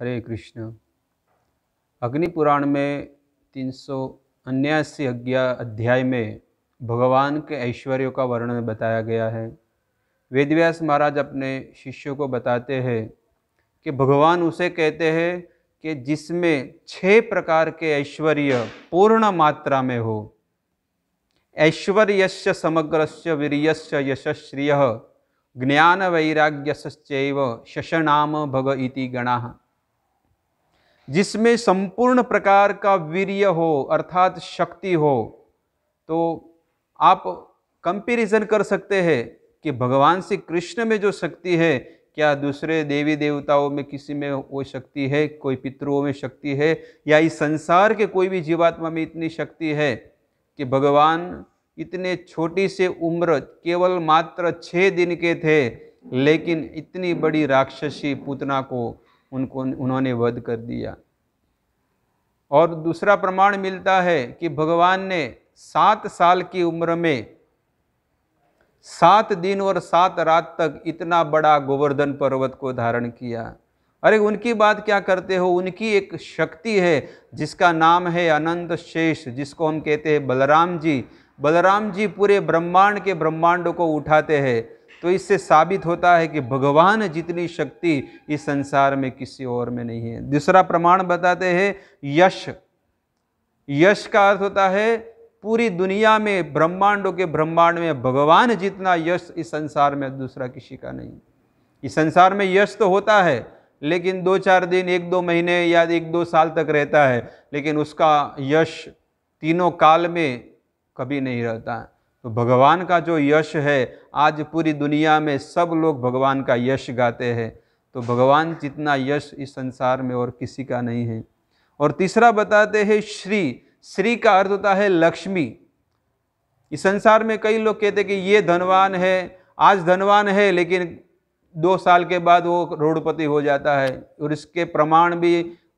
हरे कृष्ण अग्नि पुराण में तीन सौ अन्यासी अध्याय में भगवान के ऐश्वर्यों का वर्णन बताया गया है वेदव्यास महाराज अपने शिष्यों को बताते हैं कि भगवान उसे कहते हैं कि जिसमें छह प्रकार के ऐश्वर्य पूर्ण मात्रा में हो ऐश्वर्य समग्रस्य वीर्यस्य यशश्रिय ज्ञान वैराग्यसैव शशनाम भग इति गणा जिसमें संपूर्ण प्रकार का वीर्य हो अर्थात शक्ति हो तो आप कंपैरिजन कर सकते हैं कि भगवान श्री कृष्ण में जो शक्ति है क्या दूसरे देवी देवताओं में किसी में वो शक्ति है कोई पितरों में शक्ति है या इस संसार के कोई भी जीवात्मा में इतनी शक्ति है कि भगवान इतने छोटी से उम्र केवल मात्र छः दिन के थे लेकिन इतनी बड़ी राक्षसी पूतना को उनको उन्होंने वध कर दिया और दूसरा प्रमाण मिलता है कि भगवान ने सात साल की उम्र में सात दिन और सात रात तक इतना बड़ा गोवर्धन पर्वत को धारण किया अरे उनकी बात क्या करते हो उनकी एक शक्ति है जिसका नाम है अनंत शेष जिसको हम कहते हैं बलराम जी बलराम जी पूरे ब्रह्मांड के ब्रह्मांडों को उठाते हैं तो इससे साबित होता है कि भगवान जितनी शक्ति इस संसार में किसी और में नहीं है दूसरा प्रमाण बताते हैं यश यश का अर्थ होता है पूरी दुनिया में ब्रह्मांडों के ब्रह्मांड में भगवान जितना यश इस संसार में दूसरा किसी का नहीं इस संसार में यश तो होता है लेकिन दो चार दिन एक दो महीने या एक दो साल तक रहता है लेकिन उसका यश तीनों काल में कभी नहीं रहता तो भगवान का जो यश है आज पूरी दुनिया में सब लोग भगवान का यश गाते हैं तो भगवान जितना यश इस संसार में और किसी का नहीं है और तीसरा बताते हैं श्री श्री का अर्थ होता है लक्ष्मी इस संसार में कई लोग कहते हैं कि ये धनवान है आज धनवान है लेकिन दो साल के बाद वो करोड़पति हो जाता है और इसके प्रमाण भी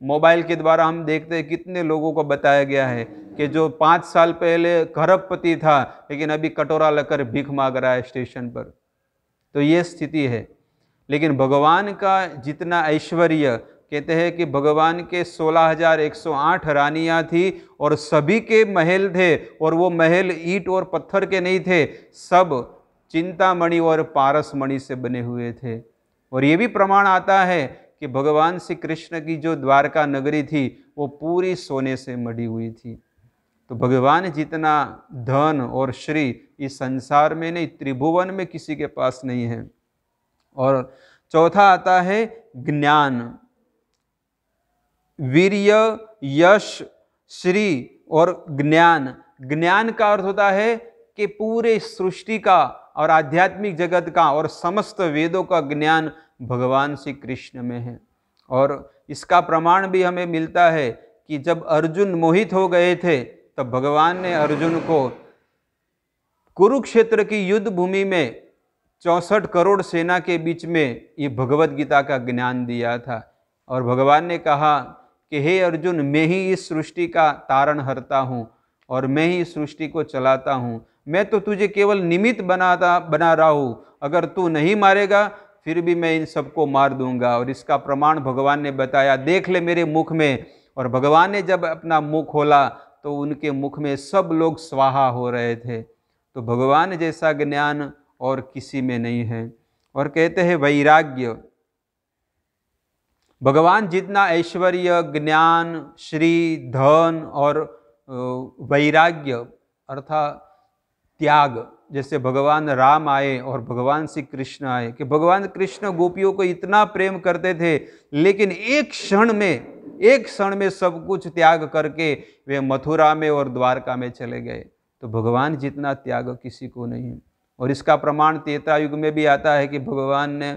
मोबाइल के द्वारा हम देखते हैं कितने लोगों को बताया गया है कि जो पाँच साल पहले खरबपति था लेकिन अभी कटोरा लेकर भीख मांग रहा है स्टेशन पर तो ये स्थिति है लेकिन भगवान का जितना ऐश्वर्य कहते हैं कि भगवान के 16,108 रानियाँ थी और सभी के महल थे और वो महल ईट और पत्थर के नहीं थे सब चिंतामणि और पारसमणि से बने हुए थे और ये भी प्रमाण आता है कि भगवान श्री कृष्ण की जो द्वारका नगरी थी वो पूरी सोने से मढ़ी हुई थी तो भगवान जितना धन और श्री इस संसार में नहीं त्रिभुवन में किसी के पास नहीं है और चौथा आता है ज्ञान वीर्य यश श्री और ज्ञान ज्ञान का अर्थ होता है कि पूरे सृष्टि का और आध्यात्मिक जगत का और समस्त वेदों का ज्ञान भगवान श्री कृष्ण में है और इसका प्रमाण भी हमें मिलता है कि जब अर्जुन मोहित हो गए थे तब भगवान ने अर्जुन को कुरुक्षेत्र की युद्ध भूमि में चौंसठ करोड़ सेना के बीच में ये भगवत गीता का ज्ञान दिया था और भगवान ने कहा कि हे अर्जुन मैं ही इस सृष्टि का तारण हरता हूँ और मैं ही इस सृष्टि को चलाता हूँ मैं तो तुझे केवल निमित्त बनाता बना रहा हूँ अगर तू नहीं मारेगा फिर भी मैं इन सबको मार दूंगा और इसका प्रमाण भगवान ने बताया देख ले मेरे मुख में और भगवान ने जब अपना मुख खोला तो उनके मुख में सब लोग स्वाहा हो रहे थे तो भगवान जैसा ज्ञान और किसी में नहीं है और कहते हैं वैराग्य भगवान जितना ऐश्वर्य ज्ञान श्री धन और वैराग्य अर्थात त्याग जैसे भगवान राम आए और भगवान श्री कृष्ण आए कि भगवान कृष्ण गोपियों को इतना प्रेम करते थे लेकिन एक क्षण में एक क्षण में सब कुछ त्याग करके वे मथुरा में और द्वारका में चले गए तो भगवान जितना त्याग किसी को नहीं और इसका प्रमाण त्रेता युग में भी आता है कि भगवान ने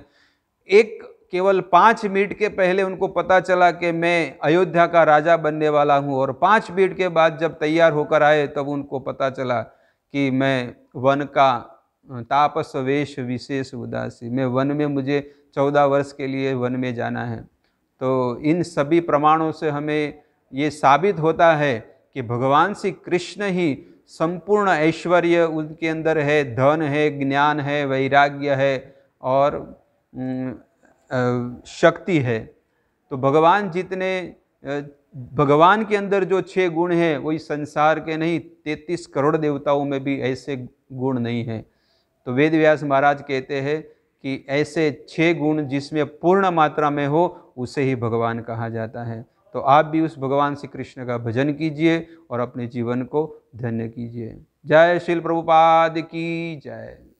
एक केवल पाँच मिनट के पहले उनको पता चला कि मैं अयोध्या का राजा बनने वाला हूँ और पाँच मिनट के बाद जब तैयार होकर आए तब उनको पता चला कि मैं वन का तापस वेश विशेष उदासी मैं वन में मुझे चौदह वर्ष के लिए वन में जाना है तो इन सभी प्रमाणों से हमें ये साबित होता है कि भगवान श्री कृष्ण ही संपूर्ण ऐश्वर्य उनके अंदर है धन है ज्ञान है वैराग्य है और शक्ति है तो भगवान जितने भगवान के अंदर जो छह गुण हैं वही संसार के नहीं तैतीस करोड़ देवताओं में भी ऐसे गुण नहीं हैं तो वेद व्यास महाराज कहते हैं कि ऐसे छह गुण जिसमें पूर्ण मात्रा में हो उसे ही भगवान कहा जाता है तो आप भी उस भगवान श्री कृष्ण का भजन कीजिए और अपने जीवन को धन्य कीजिए जय श्री प्रभुपाद की जय